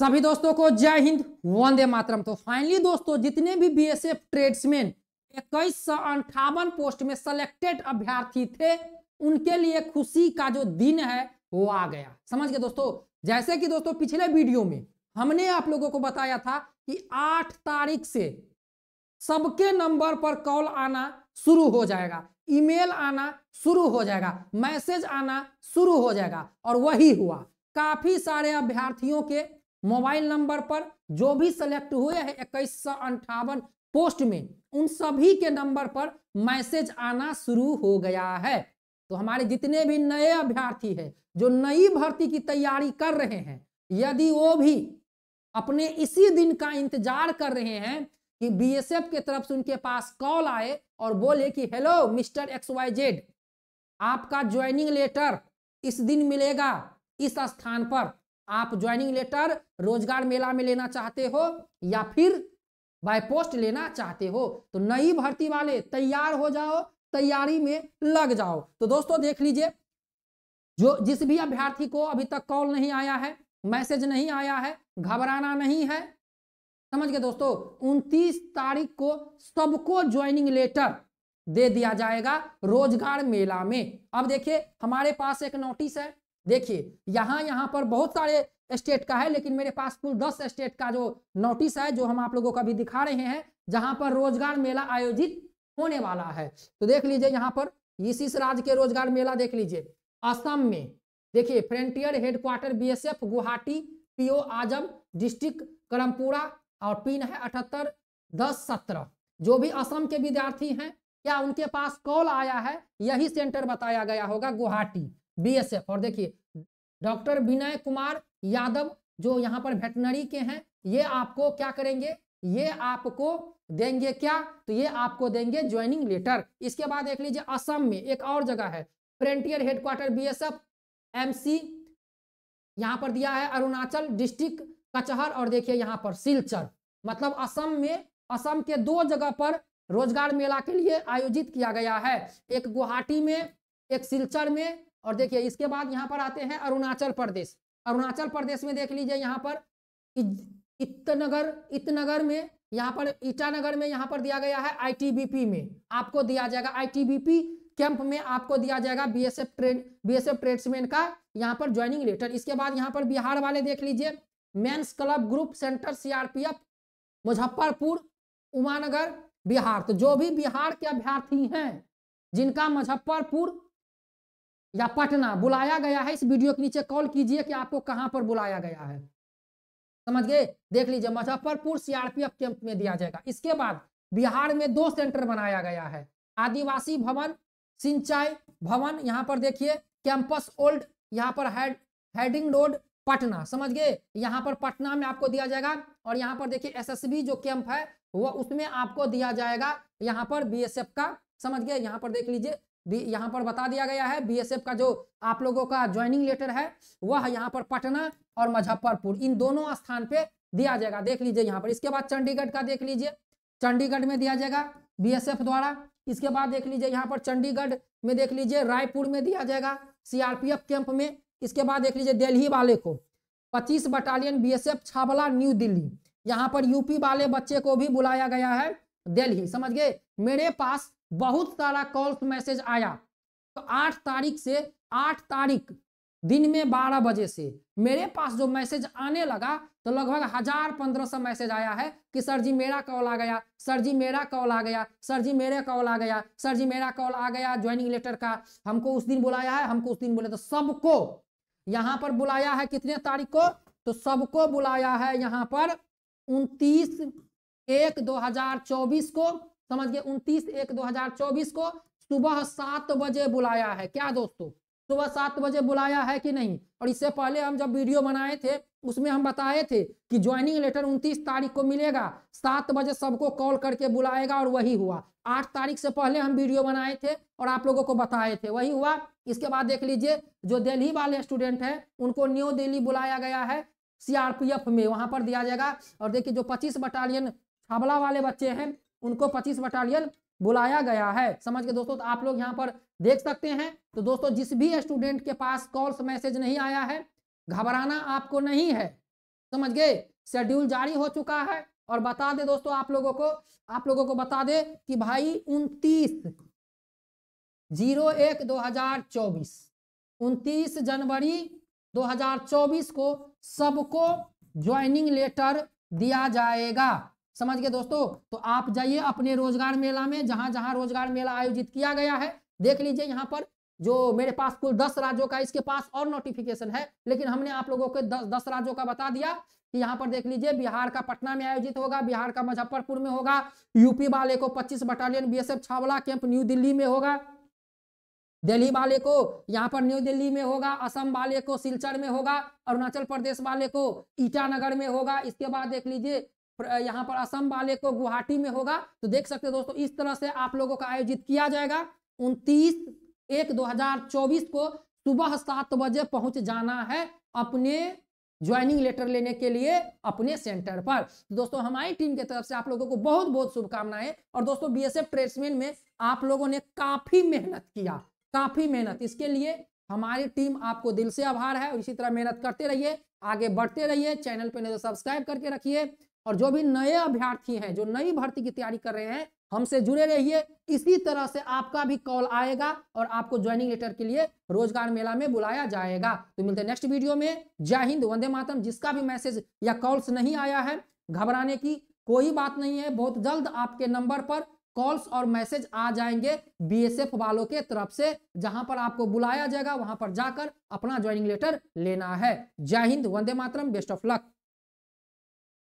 सभी दोस्तों को जय हिंद वंदे मातरम तो फाइनली दोस्तों जितने भी बीएसएफ ट्रेड्समैन इक्कीस सौ अंठावन पोस्ट में सेलेक्टेड अभ्यर्थी थे उनके लिए खुशी का जो दिन है वो आ गया समझ गए दोस्तों जैसे कि दोस्तों पिछले वीडियो में हमने आप लोगों को बताया था कि आठ तारीख से सबके नंबर पर कॉल आना शुरू हो जाएगा ईमेल आना शुरू हो जाएगा मैसेज आना शुरू हो जाएगा और वही हुआ काफी सारे अभ्यर्थियों के मोबाइल नंबर पर जो भी सेलेक्ट हुए हैं इक्कीस सौ अंठावन पोस्ट में उन सभी के नंबर पर मैसेज आना शुरू हो गया है तो हमारे जितने भी नए अभ्यर्थी हैं जो नई भर्ती की तैयारी कर रहे हैं यदि वो भी अपने इसी दिन का इंतजार कर रहे हैं कि बीएसएफ के तरफ से उनके पास कॉल आए और बोले कि hello mister X Y Z आपका ज्वाइनिंग लेटर इस दिन मिलेगा इस स्थान पर आप ज्वाइनिंग लेटर रोजगार मेला में लेना चाहते हो या फिर बाय पोस्ट लेना चाहते हो तो नई भर्ती वाले तैयार हो जाओ तैयारी में लग जाओ तो दोस्तों देख लीजिए जो जिस भी अभ्यर्थी को अभी तक कॉल नहीं आया है मैसेज नहीं आया है घबराना नहीं है समझ गए दोस्तों 29 तारीख को सबको ज्वाइनिंग लेटर दे दिया जाएगा रोजगार मेला में अब देखिए हमारे पास एक नोटिस है देखिए यहाँ यहाँ पर बहुत सारे स्टेट का है लेकिन मेरे पास कुल दस स्टेट का जो नोटिस है जो हम आप लोगों को अभी दिखा रहे हैं जहां पर रोजगार मेला आयोजित होने वाला है तो देख लीजिए यहाँ पर इसी राज्य के रोजगार मेला देख लीजिए असम में देखिए frontier headquarter BSF Guwahati PO Azam district Karampura और पिन है अठहत्तर दस सत्रह जो भी असम के विद्यार्थी हैं क्या उनके पास कॉल आया है यही सेंटर बताया गया होगा गुवाहाटी बीएसएफ और देखिए डॉक्टर विनय कुमार यादव जो यहाँ पर वेटनरी के हैं ये आपको क्या करेंगे ये आपको देंगे क्या तो ये आपको देंगे ज्वाइनिंग लेटर इसके बाद देख लीजिए असम में एक और जगह है फ्रंटियर हेडक्वार्टर एम सी यहाँ पर दिया है अरुणाचल डिस्ट्रिक्ट कचहर और देखिए यहाँ पर सिलचर मतलब असम में असम के दो जगह पर रोजगार मेला के लिए आयोजित किया गया है एक गुवाहाटी में एक सिलचर में और देखिए इसके बाद यहाँ पर आते हैं अरुणाचल प्रदेश अरुणाचल प्रदेश में देख लीजिए यहाँ पर इतनगर इतनगर में यहाँ पर ईटानगर में यहाँ पर दिया गया है आईटीबीपी में आपको दिया जाएगा आईटीबीपी कैंप में आपको दिया जाएगा बीएसएफ ट्रेड बीएसएफ ट्रेड्समैन का यहाँ पर ज्वाइनिंग लेटर इसके बाद यहाँ पर बिहार वाले देख लीजिए men's club group centre CRPF Muzaffarpur Umanagar Bihar तो जो भी बिहार के अभ्यर्थी हैं जिनका मुजफ्फरपुर या पटना बुलाया गया है इस वीडियो के नीचे कॉल कीजिए कि आपको कहां पर बुलाया गया है समझ गए देख लीजिए मुजफ्फरपुर सीआरपीएफ कैंप में दिया जाएगा इसके बाद बिहार में दो सेंटर बनाया गया है आदिवासी भवन सिंचाई भवन यहाँ पर देखिए कैंपस ओल्ड यहाँ पर हेड हेडिंग रोड पटना समझ गए यहाँ पर पटना में आपको दिया जाएगा और यहाँ पर देखिए एसएसबी जो कैंप है वो उसमें आपको दिया जाएगा यहाँ पर बीएसएफ का समझ गए यहाँ पर देख लीजिए बी यहाँ पर बता दिया गया है बीएसएफ का जो आप लोगों का ज्वाइनिंग लेटर है वह यहाँ पर पटना और मुजफ्फरपुर इन दोनों स्थान पे दिया जाएगा देख लीजिए यहाँ पर इसके बाद चंडीगढ़ का देख लीजिए चंडीगढ़ में दिया जाएगा बीएसएफ द्वारा इसके बाद देख लीजिए यहाँ पर चंडीगढ़ में देख लीजिए रायपुर में दिया जाएगा सीआरपीएफ कैंप में इसके बाद देख लीजिए दिल्ली वाले को पच्चीस battalion F Chhawla new Delhi यहाँ पर यूपी वाले बच्चे को भी बुलाया गया है दिल्ली समझ गए मेरे पास बहुत सारा कॉल्स मैसेज आया तो आठ तारीख से आठ तारीख दिन में बारह बजे से मेरे पास जो मैसेज आने लगा तो लगभग हजार पंद्रह सौ मैसेज आया है कि सर जी मेरा कॉल आ गया सर जी मेरा कॉल आ गया सर जी मेरा कॉल आ गया सर जी मेरा कॉल आ गया ज्वाइनिंग लेटर का हमको उस दिन बुलाया है हमको उस दिन बोले तो सबको यहाँ पर बुलाया है कितने तारीख को तो सबको बुलाया है यहाँ पर उनतीस एक दो हजार चौबीस को समझ गए उनतीस एक चौबीस को सुबह सात बजे बुलाया है क्या दोस्तों सुबह सात बजे बुलाया है कि नहीं और इससे पहले हम जब वीडियो बनाए थे उसमें हम बताए थे कि ज्वाइनिंग लेटर 29 तारीख को मिलेगा सात बजे सबको कॉल करके बुलाएगा और वही हुआ आठ तारीख से पहले हम वीडियो बनाए थे और आप लोगों को बताए थे वही हुआ इसके बाद देख लीजिए जो दिल्ली वाले स्टूडेंट हैं उनको न्यू दिल्ली बुलाया गया है सीआरपीएफ में वहां पर दिया जाएगा और देखिए जो पच्चीस बटालियन छाबला वाले बच्चे हैं उनको पच्चीस बटालियन बुलाया गया है समझ के दोस्तों तो आप लोग यहाँ पर देख सकते हैं तो दोस्तों जिस भी स्टूडेंट के पास कॉल्स मैसेज नहीं आया है घबराना आपको नहीं है समझ गए शेड्यूल जारी हो चुका है और बता दे दोस्तों आप लोगों को आप लोगों को बता दे कि भाई उनतीस जीरो एक दो हजार चौबीस उनतीस जनवरी चौबीस को सबको ज्वाइनिंग लेटर दिया जाएगा समझ गए दोस्तों तो आप जाइए अपने रोजगार मेला में जहां जहां रोजगार मेला आयोजित किया गया है देख लीजिए यहाँ पर जो मेरे पास कुल दस राज्यों का इसके पास और नोटिफिकेशन है लेकिन हमने आप लोगों को दस दस राज्यों का बता दिया कि यहाँ पर देख लीजिए बिहार का पटना में आयोजित होगा बिहार का मुजफ्फरपुर में होगा यूपी वाले को 25 battalion BSF Chhawla camp new Delhi में होगा दिल्ली वाले को यहाँ पर न्यू दिल्ली में होगा असम वाले को सिलचर में होगा अरुणाचल प्रदेश वाले को ईटानगर में होगा इसके बाद देख लीजिए यहाँ पर असम वाले को गुवाहाटी में होगा तो देख सकते हैं दोस्तों इस तरह से आप लोगों का आयोजित किया जाएगा उनतीस एक 2024 को सुबह सात बजे पहुंच जाना है अपने ज्वाइनिंग लेटर लेने के लिए अपने सेंटर पर तो दोस्तों हमारी टीम की तरफ से आप लोगों को बहुत बहुत शुभकामनाएं और दोस्तों एफ ट्रेड्समैन में आप लोगों ने काफी मेहनत किया काफी मेहनत इसके लिए हमारी टीम आपको दिल से आभार है और इसी तरह मेहनत करते रहिए आगे बढ़ते रहिए चैनल पर सब्सक्राइब करके रखिए और जो भी नए अभ्यर्थी हैं जो नई भर्ती की तैयारी कर रहे हैं हमसे जुड़े रहिए इसी तरह से आपका भी कॉल आएगा और आपको ज्वाइनिंग लेटर के लिए रोजगार मेला में बुलाया जाएगा तो मिलते हैं नेक्स्ट वीडियो में जय हिंद वंदे मातम जिसका भी मैसेज या कॉल्स नहीं आया है घबराने की कोई बात नहीं है बहुत जल्द आपके नंबर पर कॉल्स और मैसेज आ जाएंगे बीएसएफ वालों के तरफ से जहां पर आपको बुलाया जाएगा वहां पर जाकर अपना ज्वाइनिंग लेटर लेना है जय हिंद वंदे मातरम बेस्ट ऑफ लक